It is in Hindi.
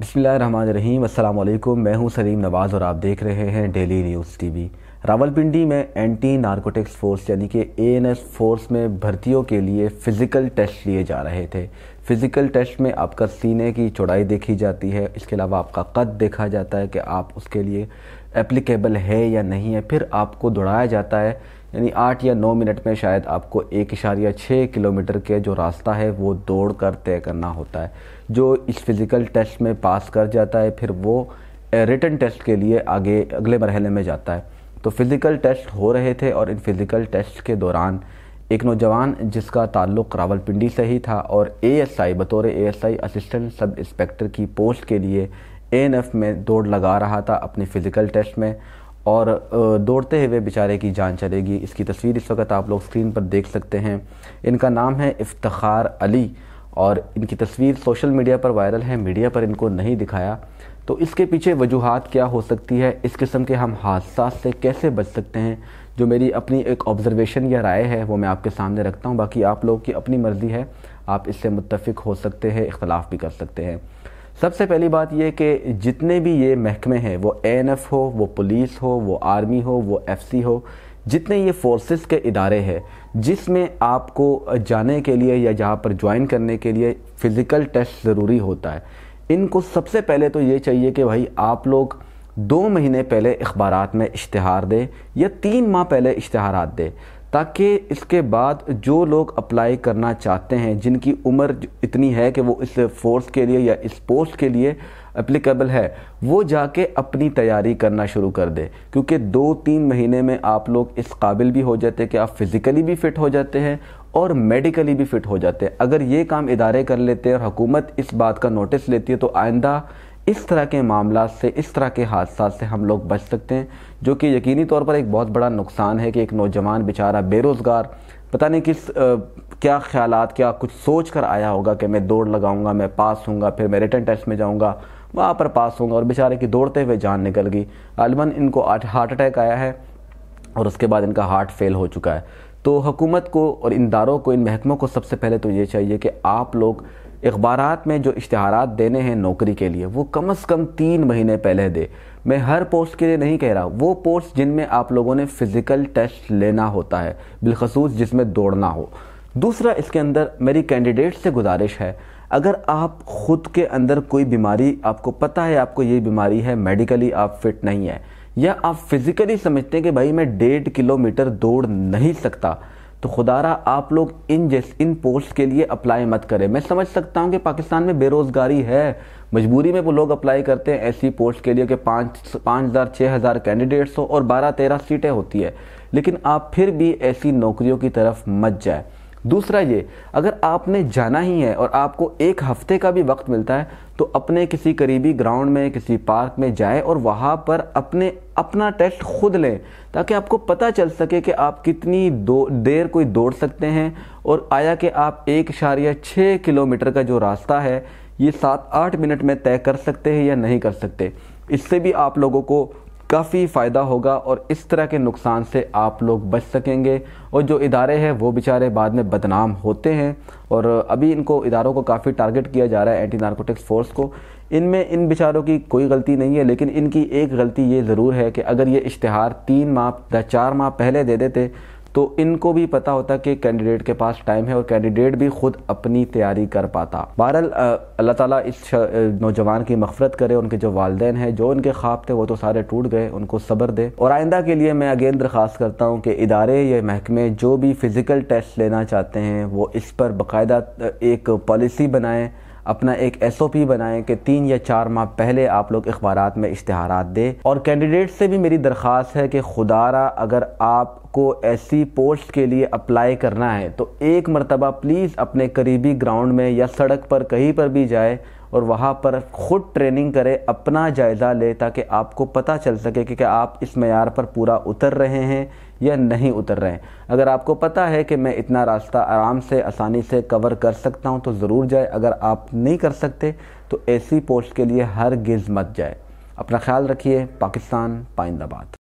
बसमीम अल्लाम मैं हूं सलीम नवाज़ और आप देख रहे हैं डेली न्यूज़ टीवी रावलपिंडी में एंटी नारकोटिक्स फोर्स यानी कि एएनएस फोर्स में भर्तियों के लिए फ़िज़िकल टेस्ट लिए जा रहे थे फ़िज़िकल टेस्ट में आपका सीने की चौड़ाई देखी जाती है इसके अलावा आपका कद देखा जाता है कि आप उसके लिए एप्लीकेबल है या नहीं है फिर आपको दौड़ाया जाता है यानी आठ या नौ मिनट में शायद आपको एक इशारिया छः किलोमीटर के जो रास्ता है वो दौड़ कर तय करना होता है जो इस फिज़िकल टेस्ट में पास कर जाता है फिर वो रिटर्न टेस्ट के लिए आगे अगले मरहले में जाता है तो फ़िज़िकल टेस्ट हो रहे थे और इन फ़िज़िकल टेस्ट के दौरान एक नौजवान जिसका ताल्लुक़ रावलपिंडी से ही था और एएसआई बतौर एएसआई असिस्टेंट सब इंस्पेक्टर की पोस्ट के लिए एफ में दौड़ लगा रहा था अपने फ़िज़िकल टेस्ट में और दौड़ते हुए बेचारे की जान चलेगी इसकी तस्वीर इस वक्त आप लोग स्क्रीन पर देख सकते हैं इनका नाम है इफ्तार अली और इनकी तस्वीर सोशल मीडिया पर वायरल है मीडिया पर इनको नहीं दिखाया तो इसके पीछे वजूहत क्या हो सकती है इस किस्म के हम हादसा से कैसे बच सकते हैं जो मेरी अपनी एक ऑब्ज़रवेशन या राय है वो मैं आपके सामने रखता हूँ बाकी आप लोग की अपनी मर्ज़ी है आप इससे मुतफिक हो सकते हैं इख्तलाफ भी कर सकते हैं सबसे पहली बात यह कि जितने भी ये महकमे हैं वो एफ हो वो पुलिस हो वो आर्मी हो वो एफ हो जितने ये फोर्सेस के इदारे हैं जिसमें आपको जाने के लिए या जहाँ पर ज्वाइन करने के लिए फ़िज़िकल टेस्ट ज़रूरी होता है इनको सबसे पहले तो ये चाहिए कि भाई आप लोग दो महीने पहले अखबार में इश्तहार दें या तीन माह पहले इश्तहार दें ताकि इसके बाद जो लोग अप्लाई करना चाहते हैं जिनकी उम्र इतनी है कि वो इस फोर्स के लिए या इस पोस्ट के लिए अप्लीकेबल है वो जाके अपनी तैयारी करना शुरू कर दे क्योंकि दो तीन महीने में आप लोग इस काबिल भी हो जाते हैं कि आप फिज़िकली भी फ़िट हो जाते हैं और मेडिकली भी फ़िट हो जाते हैं अगर ये काम इदारे कर लेते हैं और हुकूमत इस बात का नोटिस लेती है तो आइंदा इस तरह के मामला से इस तरह के हादसा से हम लोग बच सकते हैं जो कि यकीनी तौर पर एक बहुत बड़ा नुकसान है कि एक नौजवान बेचारा बेरोज़गार पता नहीं किस आ, क्या ख्याल क्या कुछ सोच कर आया होगा कि मैं दौड़ लगाऊंगा मैं पास हूँगा फिर मैं रिटर्न टेस्ट में जाऊँगा वहाँ पर पास होंगे और बेचारे की दौड़ते हुए जान निकल गई आलमन इनको हार्ट अटैक आया है और उसके बाद इनका हार्ट फेल हो चुका है तो हुकूमत को और इन दारों को इन महकमों को सबसे पहले तो ये चाहिए कि आप लोग अखबार में जो इश्तहार देने हैं नौकरी के लिए वो कम अज़ कम तीन महीने पहले दे मैं हर पोस्ट के लिए नहीं कह रहा वो पोस्ट जिनमें आप लोगों ने फ़िज़िकल टेस्ट लेना होता है बिलखसूस जिसमें दौड़ना हो दूसरा इसके अंदर मेरी कैंडिडेट से गुजारिश है अगर आप ख़ुद के अंदर कोई बीमारी आपको पता है आपको ये बीमारी है मेडिकली आप फिट नहीं है या आप फिज़िकली समझते हैं कि भाई मैं डेढ़ किलोमीटर दौड़ नहीं सकता तो खुदारा आप लोग इन जैस इन पोस्ट के लिए अप्लाई मत करें मैं समझ सकता हूं कि पाकिस्तान में बेरोज़गारी है मजबूरी में वो लोग अप्लाई करते हैं ऐसी पोस्ट के लिए कि पाँच पाँच हज़ार छः हज़ार कैंडिडेट्स हो और बारह तेरह सीटें होती है लेकिन आप फिर भी ऐसी नौकरियों की तरफ मत जाए दूसरा ये अगर आपने जाना ही है और आपको एक हफ्ते का भी वक्त मिलता है तो अपने किसी करीबी ग्राउंड में किसी पार्क में जाए और वहाँ पर अपने अपना टेस्ट खुद लें ताकि आपको पता चल सके कि आप कितनी दो देर कोई दौड़ सकते हैं और आया कि आप एक या छः किलोमीटर का जो रास्ता है ये सात आठ मिनट में तय कर सकते हैं या नहीं कर सकते इससे भी आप लोगों को काफ़ी फ़ायदा होगा और इस तरह के नुकसान से आप लोग बच सकेंगे और जो इदारे हैं वो बेचारे बाद में बदनाम होते हैं और अभी इनको इदारों को काफ़ी टारगेट किया जा रहा है एंटी नारकोटिक्स फोर्स को इनमें इन बेचारों की कोई गलती नहीं है लेकिन इनकी एक गलती ये ज़रूर है कि अगर ये इश्तहार तीन माह या चार माह पहले दे देते तो इनको भी पता होता कि कैंडिडेट के पास टाइम है और कैंडिडेट भी खुद अपनी तैयारी कर पाता बहरहाल अल्लाह ताला इस नौजवान की मफफरत करे उनके जो वालदेन हैं जो उनके ख्वाब थे वो तो सारे टूट गए उनको सब्र दे और आइंदा के लिए मैं अगेन दरख्वास्त करता हूँ कि इदारे या महकमे जो भी फ़िज़िकल टेस्ट लेना चाहते हैं वो इस पर बाकायदा एक पॉलिसी बनाएं अपना एक एस ओ पी बनाएं कि तीन या चार माह पहले आप लोग अखबार में इश्तहार दें और कैंडिडेट से भी मेरी दरख्वास्त है कि खुदारा अगर आप को ऐसी पोस्ट के लिए अप्लाई करना है तो एक मरतबा प्लीज़ अपने करीबी ग्राउंड में या सड़क पर कहीं पर भी जाए और वहाँ पर ख़ुद ट्रेनिंग करें अपना जायज़ा ले ताकि आपको पता चल सके कि क्या आप इस मैार पर पूरा उतर रहे हैं या नहीं उतर रहे हैं अगर आपको पता है कि मैं इतना रास्ता आराम से आसानी से कवर कर सकता हूं तो ज़रूर जाए अगर आप नहीं कर सकते तो ऐसी पोस्ट के लिए हर गिज़ मत जाए अपना ख्याल रखिए पाकिस्तान पाइंदाबाद